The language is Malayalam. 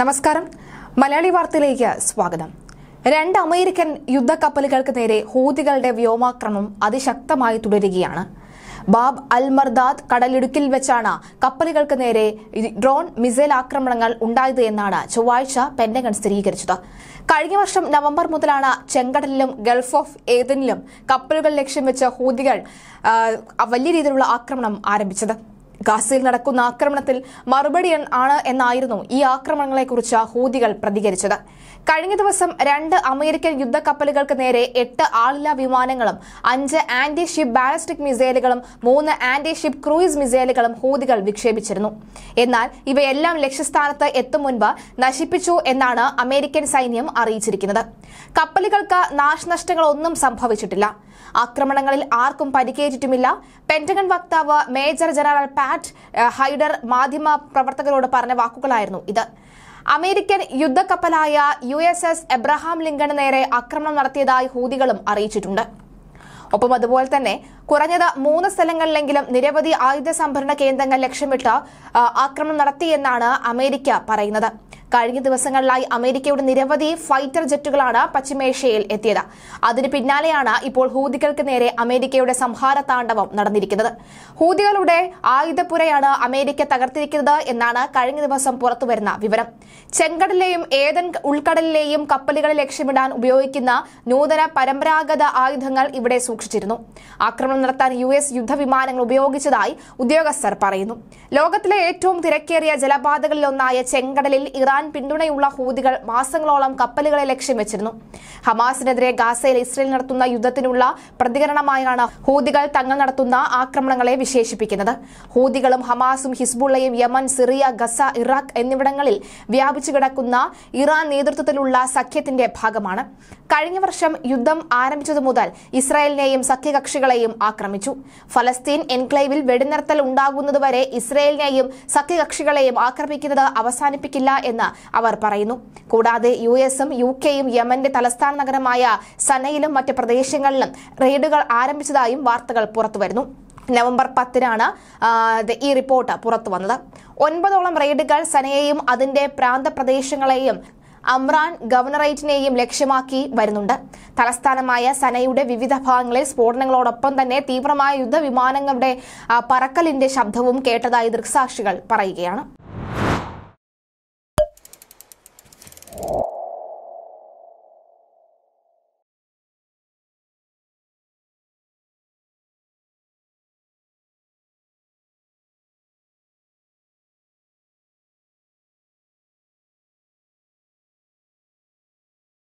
നമസ്കാരം മലയാളി വാർത്തയിലേക്ക് സ്വാഗതം രണ്ട് അമേരിക്കൻ യുദ്ധക്കപ്പലുകൾക്ക് നേരെ ഹൂതികളുടെ വ്യോമാക്രമണം അതിശക്തമായി തുടരുകയാണ് ബാബ് അൽ മർദാദ് കടലിടുക്കിൽ വെച്ചാണ് കപ്പലുകൾക്ക് നേരെ ഡ്രോൺ മിസൈൽ ആക്രമണങ്ങൾ ഉണ്ടായത് എന്നാണ് ചൊവ്വാഴ്ച പെന്റഗൺ സ്ഥിരീകരിച്ചത് കഴിഞ്ഞ വർഷം നവംബർ മുതലാണ് ചെങ്കടലിലും ഗൾഫ് ഓഫ് ഏതനിലും കപ്പലുകൾ ലക്ഷ്യം വെച്ച ഹൂതികൾ വലിയ രീതിയിലുള്ള ആക്രമണം ആരംഭിച്ചത് ഗാസയിൽ നടക്കുന്ന ആക്രമണത്തിൽ മറുപടി ആണ് എന്നായിരുന്നു ഈ ആക്രമണങ്ങളെക്കുറിച്ച് ഹൂതികൾ പ്രതികരിച്ചത് കഴിഞ്ഞ ദിവസം രണ്ട് അമേരിക്കൻ യുദ്ധക്കപ്പലുകൾക്ക് നേരെ എട്ട് ആളില്ലാ വിമാനങ്ങളും അഞ്ച് ആന്റി ഷിപ്പ് ബാലിസ്റ്റിക് മിസൈലുകളും മൂന്ന് ആന്റി ഷിപ്പ് ക്രൂയിസ് മിസൈലുകളും ഹൂതികൾ വിക്ഷേപിച്ചിരുന്നു എന്നാൽ ഇവയെല്ലാം ലക്ഷ്യസ്ഥാനത്ത് എത്തും മുൻപ് നശിപ്പിച്ചു എന്നാണ് അമേരിക്കൻ സൈന്യം അറിയിച്ചിരിക്കുന്നത് കപ്പലുകൾക്ക് നാശനഷ്ടങ്ങളൊന്നും സംഭവിച്ചിട്ടില്ല ആക്രമണങ്ങളിൽ ആർക്കും പരിക്കേറ്റിട്ടുമില്ല പെന്റഗൺ വക്താവ് മേജർ ജനറൽ പാ മാറ്റ് ഹൈഡർ മാധ്യമ പ്രവർത്തകരോട് പറഞ്ഞ വാക്കുകളായിരുന്നു ഇത് അമേരിക്കൻ യുദ്ധക്കപ്പലായ U S S Abraham Lincoln നേരെ ആക്രമണം നടത്തിയതായി ഹൂതികളും അറിയിച്ചിട്ടുണ്ട് ഒപ്പം അതുപോലെ തന്നെ കുറഞ്ഞത് മൂന്ന് സ്ഥലങ്ങളിലെങ്കിലും നിരവധി ആയുധ സംഭരണ കേന്ദ്രങ്ങൾ ലക്ഷ്യമിട്ട് ആക്രമണം നടത്തിയെന്നാണ് അമേരിക്ക പറയുന്നത് കഴിഞ്ഞ ദിവസങ്ങളിലായി അമേരിക്കയുടെ നിരവധി ഫൈറ്റർ ജെറ്റുകളാണ് പശ്ചിമേഷ്യയിൽ എത്തിയത് അതിന് പിന്നാലെയാണ് ഇപ്പോൾ ഹൂതികൾക്ക് നേരെ അമേരിക്കയുടെ സംഹാര താണ്ഡവം നടന്നിരിക്കുന്നത് ഹൂതികളുടെ ആയുധപ്പുരയാണ് അമേരിക്ക തകർത്തിരിക്കുന്നത് എന്നാണ് കഴിഞ്ഞ ദിവസം പുറത്തുവരുന്ന വിവരം ചെങ്കടലിലെയും ഏതൻ ഉൾക്കടലിലെയും കപ്പലുകളെ ലക്ഷ്യമിടാൻ ഉപയോഗിക്കുന്ന നൂതന പരമ്പരാഗത ആയുധങ്ങൾ ഇവിടെ സൂക്ഷിച്ചിരുന്നു ആക്രമണം നടത്താൻ യു എസ് യുദ്ധവിമാനങ്ങൾ ഉപയോഗിച്ചതായി ഉദ്യോഗസ്ഥർ പറയുന്നു ലോകത്തിലെ ഏറ്റവും തിരക്കേറിയ ജലപാതകളിലൊന്നായ ചെങ്കടലിൽ ഇറാൻ ഇറാൻ പിന്തുണയുള്ള ഹൂതികൾ മാസങ്ങളോളം കപ്പലുകളെ ലക്ഷ്യം വെച്ചിരുന്നു ഹമാസിനെതിരെ ഗാസയിൽ ഇസ്രയേൽ നടത്തുന്ന യുദ്ധത്തിനുള്ള പ്രതികരണമായാണ് ഹൂതികൾ തങ്ങൾ നടത്തുന്ന ആക്രമണങ്ങളെ വിശേഷിപ്പിക്കുന്നത് ഹൂതികളും ഹമാസും ഹിസ്ബുള്ളയും യമൻ സിറിയ ഗസ ഇറാഖ് എന്നിവിടങ്ങളിൽ വ്യാപിച്ചു കിടക്കുന്ന ഇറാൻ നേതൃത്വത്തിലുള്ള സഖ്യത്തിന്റെ ഭാഗമാണ് കഴിഞ്ഞ വർഷം യുദ്ധം ആരംഭിച്ചതു മുതൽ ഇസ്രായേലിനെയും സഖ്യകക്ഷികളെയും ആക്രമിച്ചു ഫലസ്തീൻ എൻക്ലേവിൽ വെടിനിർത്തൽ ഉണ്ടാകുന്നതുവരെ ഇസ്രായേലിനെയും സഖ്യകക്ഷികളെയും ആക്രമിക്കുന്നത് അവസാനിപ്പിക്കില്ല എന്ന് അവർ പറയുന്നു കൂടാതെ യു എസും യു കെയും യമന്റെ തലസ്ഥാന നഗരമായ സനയിലും മറ്റ് പ്രദേശങ്ങളിലും റെയ്ഡുകൾ ആരംഭിച്ചതായും വാർത്തകൾ പുറത്തുവരുന്നു നവംബർ പത്തിനാണ് ഈ റിപ്പോർട്ട് പുറത്തു വന്നത് ഒൻപതോളം റെയ്ഡുകൾ സനയെയും അതിന്റെ പ്രാന്തപ്രദേശങ്ങളെയും അമ്രാൻ ഗവർണറേറ്റിനെയും ലക്ഷ്യമാക്കി വരുന്നുണ്ട് തലസ്ഥാനമായ സനയുടെ വിവിധ ഭാഗങ്ങളിൽ സ്ഫോടനങ്ങളോടൊപ്പം തന്നെ തീവ്രമായ യുദ്ധവിമാനങ്ങളുടെ പറക്കലിന്റെ ശബ്ദവും കേട്ടതായി ദൃക്സാക്ഷികൾ പറയുകയാണ്